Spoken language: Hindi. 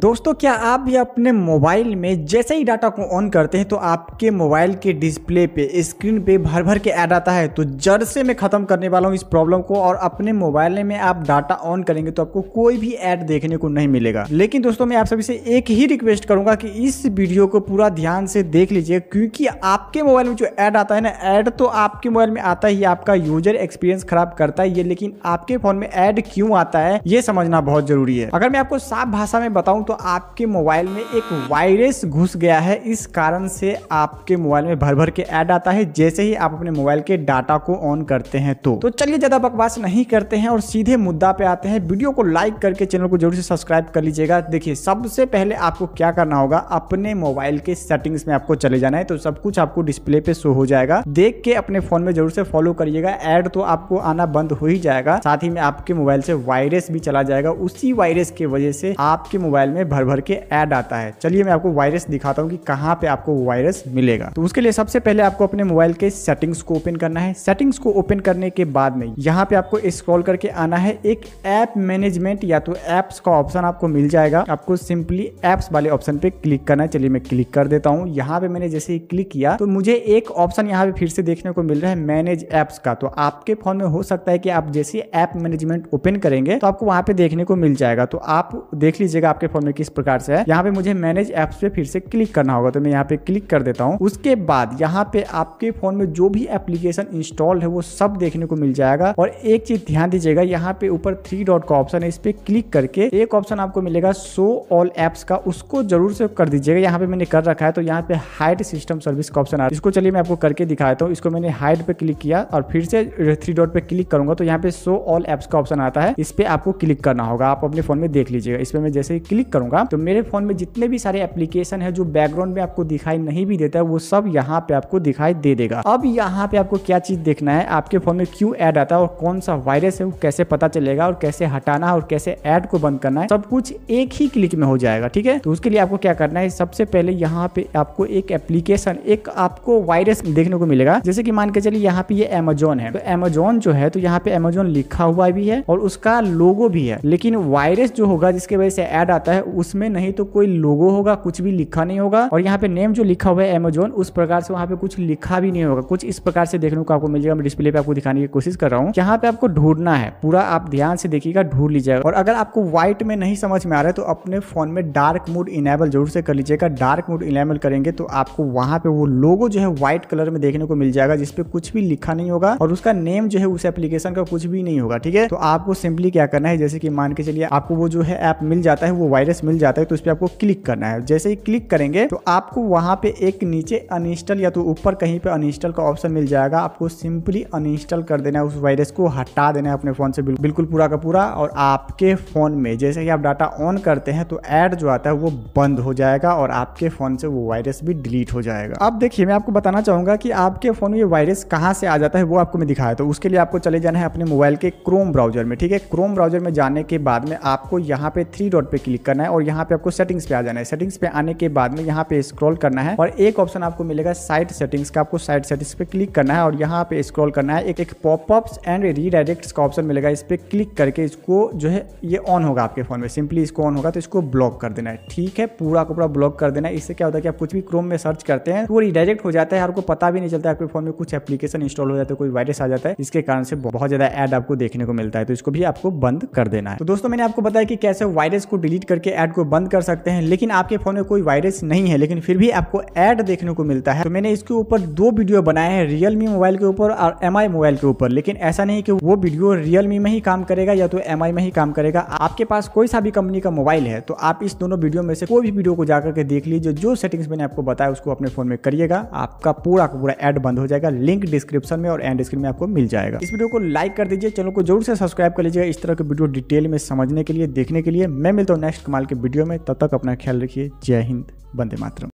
दोस्तों क्या आप भी अपने मोबाइल में जैसे ही डाटा को ऑन करते हैं तो आपके मोबाइल के डिस्प्ले पे स्क्रीन पे भर भर के ऐड आता है तो जड़ से मैं ख़त्म करने वाला हूँ इस प्रॉब्लम को और अपने मोबाइल में आप डाटा ऑन करेंगे तो आपको कोई भी ऐड देखने को नहीं मिलेगा लेकिन दोस्तों मैं आप सभी से एक ही रिक्वेस्ट करूंगा कि इस वीडियो को पूरा ध्यान से देख लीजिए क्योंकि आपके मोबाइल में जो ऐड आता है ना ऐड तो आपके मोबाइल में आता ही आपका यूजर एक्सपीरियंस खराब करता है ये लेकिन आपके फोन में ऐड क्यों आता है ये समझना बहुत जरूरी है अगर मैं आपको साफ भाषा में बताऊँ बताऊं तो आपके मोबाइल में एक वायरस घुस गया है इस कारण से आपके मोबाइल में भर भर के ऐड आता है जैसे ही आप अपने मोबाइल के डाटा को ऑन करते हैं तो, तो चलिए ज़्यादा बकवास नहीं करते हैं और सीधे मुद्दा पे आते हैं वीडियो को लाइक करके चैनल को जरूर से सब्सक्राइब कर लीजिएगा देखिए सबसे पहले आपको क्या करना होगा अपने मोबाइल के सेटिंग्स में आपको चले जाना है तो सब कुछ आपको डिस्प्ले पे शो हो जाएगा देख के अपने फोन में जरूर से फॉलो करिएगा एड तो आपको आना बंद हो ही जाएगा साथ ही में आपके मोबाइल से वायरस भी चला जाएगा उसी वायरस की वजह से आपके मोबाइल में भर भर के ऐड आता है चलिए मैं आपको वायरस दिखाता हूँ कि कहाँ पे आपको वायरस मिलेगा तो उसके लिए सबसे पहले आपको अपने मोबाइल के सेटिंग्स को ओपन करना है सेटिंग्स को ओपन करने के बाद में यहाँ पे आपको स्क्रॉल करके आना है एक ऐप मैनेजमेंट या तो एप्स का ऑप्शन आपको मिल जाएगा आपको सिंपली एप्स वाले ऑप्शन पे क्लिक करना है चलिए मैं क्लिक कर देता हूँ यहाँ पे मैंने जैसे ही क्लिक किया तो मुझे एक ऑप्शन यहाँ पे फिर से देखने को मिल रहा है मैनेज एप्स का तो आपके फोन में हो सकता है कि आप जैसे ऐप मैनेजमेंट ओपन करेंगे तो आपको वहां पे देखने को मिल जाएगा तो आप देख लीजिएगा आपके फोन में किस प्रकार से है यहाँ पे मुझे मैनेज एप्स पे फिर से क्लिक करना होगा तो मैं यहाँ पे क्लिक कर देता हूँ उसके बाद यहाँ पे आपके फोन में जो भी एप्लीकेशन इंस्टॉल है वो सब देखने को मिल जाएगा और एक चीज ध्यान दीजिएगा यहाँ पे ऊपर थ्री डॉट का ऑप्शन है इस पे क्लिक करके एक ऑप्शन आपको मिलेगा शो ऑल एप्स का उसको जरूर से कर दीजिएगा यहाँ पे मैंने कर रखा है तो यहाँ पे हाइड सिस्टम सर्विस का ऑप्शन आ रहा है इसको चलिए मैं आपको करके दिखाता हूँ इसको मैंने हाइड पे क्लिक किया और फिर से थ्री डॉट पे क्लिक करूंगा तो यहाँ पे शो ऑल एप्स का ऑप्शन आता है इस पे आपको क्लिक करना होगा आप अपने फोन में देख लीजिएगा इस पर मैं जैसे ही क्लिक करूंगा तो मेरे फोन में जितने भी सारे एप्लीकेशन है जो बैकग्राउंड में आपको दिखाई नहीं भी देता है वो सब यहाँ पे आपको दिखाई दे देगा अब यहाँ पे आपको क्या चीज देखना है आपके फोन में क्यों ऐड आता है और कौन सा वायरस है वो कैसे पता चलेगा और कैसे हटाना है और कैसे ऐड को बंद करना है सब कुछ एक ही क्लिक में हो जाएगा ठीक है तो उसके लिए आपको क्या करना है सबसे पहले यहाँ पे आपको एक एप्लीकेशन एक आपको वायरस देखने को मिलेगा जैसे की मान के चलिए यहाँ पे अमेजोन है तो अमेजोन जो है तो यहाँ पे अमेजोन लिखा हुआ भी है और उसका लोगो भी है लेकिन वायरस जो होगा जिसके वजह से एड आता है उसमें नहीं तो कोई लोगो होगा कुछ भी लिखा नहीं होगा और यहाँ पे नेम जो लिखा हुआ है एमेजोन उस प्रकार से वहाँ पे कुछ लिखा भी नहीं होगा कुछ इस प्रकार से देखने को आपको मिल जाएगा मैं डिस्प्ले पे आपको दिखाने की कोशिश कर रहा हूँ यहाँ पे आपको ढूंढना है पूरा आप ध्यान से देखिएगा ढूंढ लीजिएगा और अगर आपको व्हाइट में नहीं समझ में आ रहा है तो अपने फोन में डार्क मूड इनेबल जरूर से कर लीजिएगा डार्क मूड इनेबल करेंगे तो आपको वहाँ पे वो लोगो जो है व्हाइट कलर में देखने को मिल जाएगा जिसपे कुछ भी लिखा नहीं होगा और उसका नेम जो है उस एप्लीकेशन का कुछ भी नहीं होगा ठीक है तो आपको सिंपली क्या करना है जैसे कि मान के चलिए आपको वो जो है ऐप मिल जाता है वो वायरस एड्रेस मिल जाता है तो उस पर आपको क्लिक करना है जैसे ही क्लिक करेंगे तो आपको वहां पे एक नीचे अनइंस्टॉल या तो ऊपर कहीं पे अनइंस्टॉल का ऑप्शन मिल जाएगा आपको सिंपली अनइंस्टॉल कर देना है उस वायरस को हटा देना है अपने फोन से बिल्कुल पूरा का पूरा और आपके फोन में जैसे ही आप डाटा ऑन करते हैं तो ऐड जो आता है वो बंद हो जाएगा और आपके फोन से वो वायरस भी डिलीट हो जाएगा अब देखिए मैं आपको बताना चाहूंगा कि आपके फोन में ये वायरस कहाँ से आ जाता है वो आपको मैं दिखाया तो उसके लिए आपको चले जाना है अपने मोबाइल के क्रोम ब्राउजर में ठीक है क्रोम ब्राउजर में जाने के बाद में आपको यहाँ पे थ्री डॉट पे क्लिक करना करना है और यहाँ पे आपको सेटिंग्स पे आ जाना है सेटिंग्स पे आने के बाद में यहाँ पे स्क्रॉल करना है और एक ऑप्शन आपको मिलेगा साइट सेटिंग्स का आपको साइट सेटिंग्स पे क्लिक करना है और यहाँ पे स्क्रॉल करना है एक एक पॉपअप्स एंड रीडायरेक्ट का ऑप्शन मिलेगा इस पर क्लिक करके इसको जो है ये ऑन होगा आपके फोन में सिंपली इसको ऑन होगा तो इसको ब्लॉक कर देना है ठीक है पूरा को पूरा ब्लॉक कर देना है इससे क्या होता है कि आप कुछ भी क्रोम में सर्च करते हैं तो वो रिडायरेक्ट हो जाता है आपको पता भी नहीं चलता आपके फोन में कुछ एप्लीकेशन इंस्टॉल हो जाता है कोई वायरस आ जाता है इसके कारण से बहुत ज्यादा एड आपको देखने को मिलता है तो इसको भी आपको बंद कर देना है तो दोस्तों मैंने आपको बताया कि कैसे वायरस को डिलीट करके करके ऐड को बंद कर सकते हैं लेकिन आपके फ़ोन में कोई वायरस नहीं है लेकिन फिर भी आपको ऐड देखने को मिलता है तो मैंने इसके ऊपर दो वीडियो बनाए हैं रियलमी मोबाइल के ऊपर और एम मोबाइल के ऊपर लेकिन ऐसा नहीं कि वो वीडियो रियलमी में ही काम करेगा या तो एम में ही काम करेगा आपके पास कोई सा भी कंपनी का मोबाइल है तो आप इस दोनों वीडियो में से कोई भी वीडियो को जाकर के देख लीजिए जो सेटिंग्स मैंने आपको बताया उसको अपने फोन में करिएगा आपका पूरा का पूरा एड बंद हो जाएगा लिंक डिस्क्रिप्शन में और एंड स्क्रीन में आपको मिल जाएगा इस वीडियो को लाइक कर दीजिए चैनल को जरूर से सब्सक्राइब कर लीजिएगा इस तरह के वीडियो डिटेल में समझने के लिए देखने के लिए मैं मिलता हूँ नेक्स्ट कमाल के वीडियो में तब तक अपना ख्याल रखिए जय हिंद बंदे मातरम